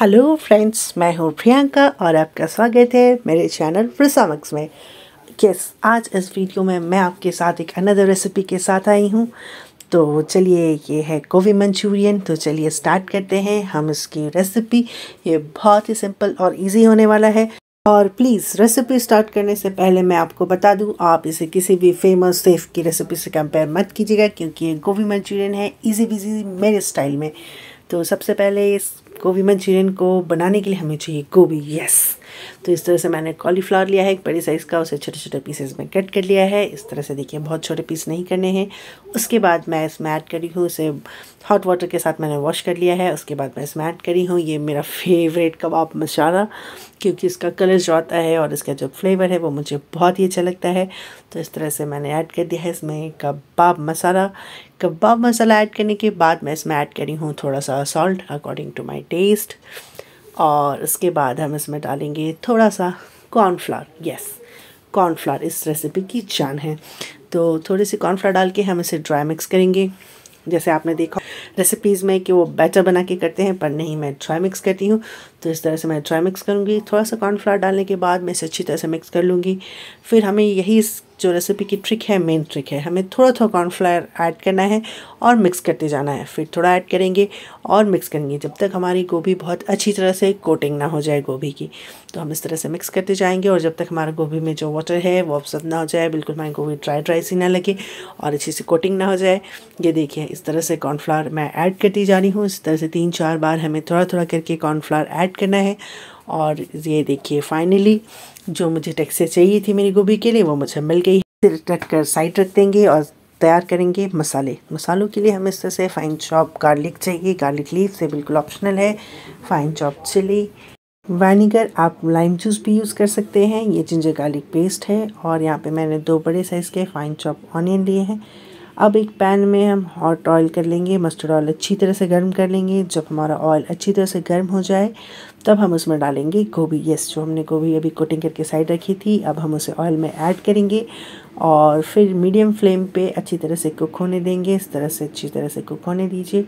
hello friends मैं हूँ प्रियंका और आपका स्वागत है मेरे चैनल प्रसामक्स में यस आज इस वीडियो में मैं आपके साथ एक अनदर रेसिपी के साथ आई हूँ तो चलिए ये है गोभी मंचूरियन तो चलिए स्टार्ट करते हैं हम इसकी रेसिपी ये बहुत ही सिंपल और इजी होने वाला है और प्लीज़ रेसिपी स्टार्ट करने से पहले मैं आपको बता दूं आप इसे किसी भी फेमस सेफ की रेसिपी से कंपेयर मत कीजिएगा क्योंकि ये गोभी मंचूरियन है इजी बिजी मेरे स्टाइल में तो सबसे पहले इस गोभी मंचूरियन को बनाने के लिए हमें चाहिए गोभी यस तो इस तरह से मैंने कॉलीफ्लावर लिया है एक बड़े साइज़ का उसे छोटे छोटे पीसेस में कट कर लिया है इस तरह से देखिए बहुत छोटे पीस नहीं करने हैं उसके बाद मैं इसमें ऐड करी हूँ उसे हॉट वाटर के साथ मैंने वॉश कर लिया है उसके बाद मैं इसमें ऐड करी हूँ ये मेरा फेवरेट कबाब मसाला क्योंकि इसका कलर जो आता है और इसका जो फ्लेवर है वो मुझे बहुत ही अच्छा लगता है तो इस तरह से मैंने ऐड कर दिया है इसमें कबाब मसाला कबाब मसाला ऐड करने के बाद मैं इसमें ऐड करी हूँ थोड़ा सा salt according to my taste और उसके बाद हम इसमें डालेंगे थोड़ा सा कॉर्नफ्लावर यस कॉर्नफ्लावर इस रेसिपी की जान है तो थोड़ी सी कॉर्नफ्लावर डाल के हम इसे ड्राई मिक्स करेंगे जैसे आपने देखा रेसिपीज़ में कि वो बैटर बना के करते हैं पर नहीं मैं ड्राई मिक्स करती हूँ तो इस तरह से मैं ड्राई मिक्स करूँगी थोड़ा सा कॉर्नफ्लावर डालने के बाद मैं इसे अच्छी तरह से मिक्स कर लूँगी फिर हमें यही जो रेसिपी की ट्रिक है मेन ट्रिक है हमें थोड़ा थोड़ा कॉर्नफ्लावर ऐड करना है और मिक्स करते जाना है फिर थोड़ा ऐड करेंगे और मिक्स करेंगे जब तक हमारी गोभी बहुत अच्छी तरह से कोटिंग ना हो जाए गोभी की तो हम इस तरह से मिक्स करते जाएंगे और जब तक हमारा गोभी में जो वाटर है वो अपसत ना हो जाए बिल्कुल हमारी गोभी ड्राई ड्राई सी ना लगे और अच्छी सी कोटिंग ना हो जाए ये देखिए इस तरह से कॉर्नफ्लावर मैं ऐड करती जा रही हूँ इस तरह से तीन चार बार हमें थोड़ा थोड़ा करके कॉर्नफ्लावर ऐड करना है और ये देखिए फाइनली जो मुझे टेक्सचर चाहिए थी मेरी गोभी के लिए वो मुझे मिल गई रख कर साइड रख देंगे और तैयार करेंगे मसाले मसालों के लिए हमें इस तरह से फाइन चॉप गार्लिक चाहिए गार्लिक लीव से बिल्कुल ऑप्शनल है फाइन चॉप चिली वैनीगर आप लाइम जूस भी यूज़ कर सकते हैं ये जिंजर गार्लिक पेस्ट है और यहाँ पे मैंने दो बड़े साइज़ के फाइन चॉप ऑनियन लिए हैं अब एक पैन में हम हॉट ऑयल कर लेंगे मस्टर्ड ऑयल अच्छी तरह से गर्म कर लेंगे जब हमारा ऑयल अच्छी तरह से गर्म हो जाए तब हम उसमें डालेंगे गोभी यस जो हमने गोभी अभी कोटिंग करके साइड रखी थी अब हम उसे ऑयल में ऐड करेंगे और फिर मीडियम फ्लेम पे अच्छी तरह से कुक होने देंगे इस तरह से अच्छी तरह से कुक होने दीजिए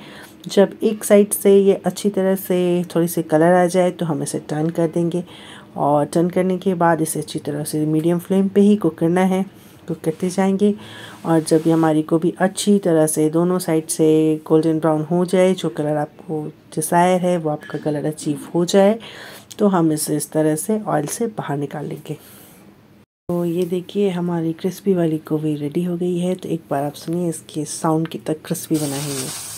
जब एक साइड से ये अच्छी तरह से थोड़ी सी कलर आ जाए तो हम इसे टर्न कर देंगे और टर्न करने के बाद इसे अच्छी तरह से मीडियम फ्लेम पे ही कुक करना है कुक करते जाएंगे और जब ये हमारी गोभी अच्छी तरह से दोनों साइड से गोल्डन ब्राउन हो जाए जो कलर आपको डिज़ायर है वो आपका कलर अचीव हो जाए तो हम इसे इस तरह से ऑयल से बाहर निकाल लेंगे तो ये देखिए हमारी क्रिस्पी वाली गोभी रेडी हो गई है तो एक बार आप सुनिए इसके साउंड की तक क्रिस्पी बनाएंगे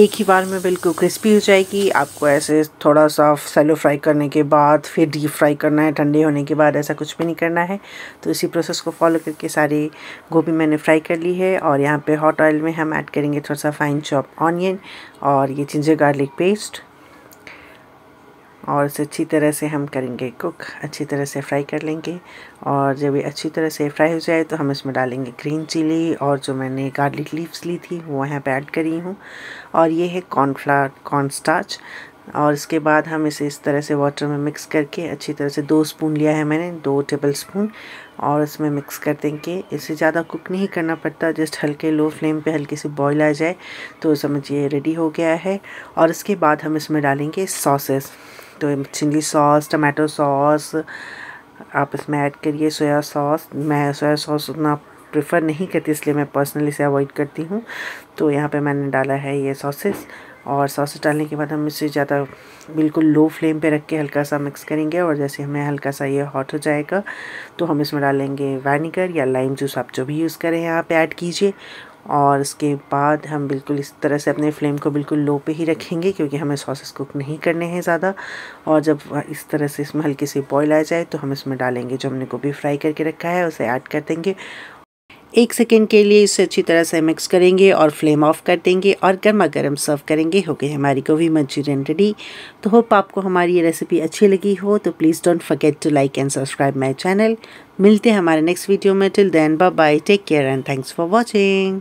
एक ही बार में बिल्कुल क्रिस्पी हो जाएगी आपको ऐसे थोड़ा सा सैलो फ्राई करने के बाद फिर डीप फ्राई करना है ठंडे होने के बाद ऐसा कुछ भी नहीं करना है तो इसी प्रोसेस को फॉलो करके सारी गोभी मैंने फ्राई कर ली है और यहाँ पे हॉट ऑयल में हम ऐड करेंगे थोड़ा सा फाइन चॉप ऑनियन और ये जिंजर गार्लिक पेस्ट और इसे अच्छी तरह से हम करेंगे कुक अच्छी तरह से फ्राई कर लेंगे और जब ये अच्छी तरह से फ्राई हो जाए तो हम इसमें डालेंगे ग्रीन चिली और जो मैंने गार्लिक लीव्स ली थी वो यहाँ पर ऐड करी हूँ और ये है कॉर्नफ्लावर कॉर्न स्टार्च और इसके बाद हम इसे इस तरह से वाटर में मिक्स करके अच्छी तरह से दो स्पून लिया है मैंने दो टेबल स्पून और इसमें मिक्स कर देंगे इसे ज़्यादा कुक नहीं करना पड़ता जस्ट हल्के लो फ्लेम पे हल्के से बॉईल आ जाए तो समझिए रेडी हो गया है और इसके बाद हम इसमें डालेंगे सॉसेस तो चिली सॉस टमाटो सॉस आप इसमें ऐड करिए सोया सॉस मैं सोया सॉस उतना प्रेफर नहीं करती इसलिए मैं पर्सनली इसे अवॉइड करती हूँ तो यहाँ पे मैंने डाला है ये सॉसेस और सॉसेस डालने के बाद हम इसे ज़्यादा बिल्कुल लो फ्लेम पे रख के हल्का सा मिक्स करेंगे और जैसे हमें हल्का सा ये हॉट हो जाएगा तो हम इसमें डालेंगे वेनिगर या लाइम जूस आप जो भी यूज़ करें यहाँ पर ऐड कीजिए और उसके बाद हम बिल्कुल इस तरह से अपने फ्लेम को बिल्कुल लो पे ही रखेंगे क्योंकि हमें सॉसेस कुक नहीं करने हैं ज़्यादा और जब इस तरह से इसमें हल्की सी बॉयल आ जाए तो हम इसमें डालेंगे जो हमने गोभी फ्राई करके रखा है उसे ऐड कर देंगे एक सेकेंड के लिए इसे अच्छी तरह से मिक्स करेंगे और फ्लेम ऑफ कर देंगे और गर्मा गर्म सर्व करेंगे हो गई हमारी गोभी मंचूरियन रेडी तो होप आपको हमारी ये रेसिपी अच्छी लगी हो तो please don't forget to like and subscribe my channel मिलते हैं हमारे नेक्स्ट वीडियो में till then bye take care and thanks for watching